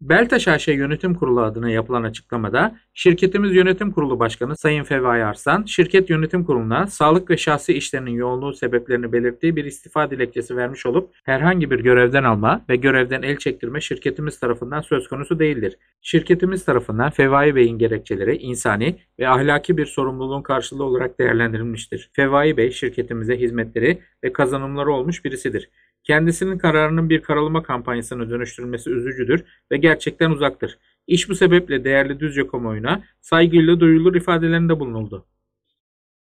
Beltaş AŞ şey Yönetim Kurulu adına yapılan açıklamada şirketimiz Yönetim Kurulu Başkanı Sayın Fevai Arsan, şirket yönetim kuruluna sağlık ve şahsi işlerinin yoğunluğu sebeplerini belirttiği bir istifa dilekçesi vermiş olup herhangi bir görevden alma ve görevden el çektirme şirketimiz tarafından söz konusu değildir. Şirketimiz tarafından Fevai Bey'in gerekçeleri insani ve ahlaki bir sorumluluğun karşılığı olarak değerlendirilmiştir. Fevai Bey şirketimize hizmetleri ve kazanımları olmuş birisidir. Kendisinin kararının bir karalama kampanyasına dönüştürülmesi üzücüdür ve gerçekten uzaktır. İş bu sebeple değerli Düzce kamuoyuna saygıyla duyulur ifadelerinde bulunuldu.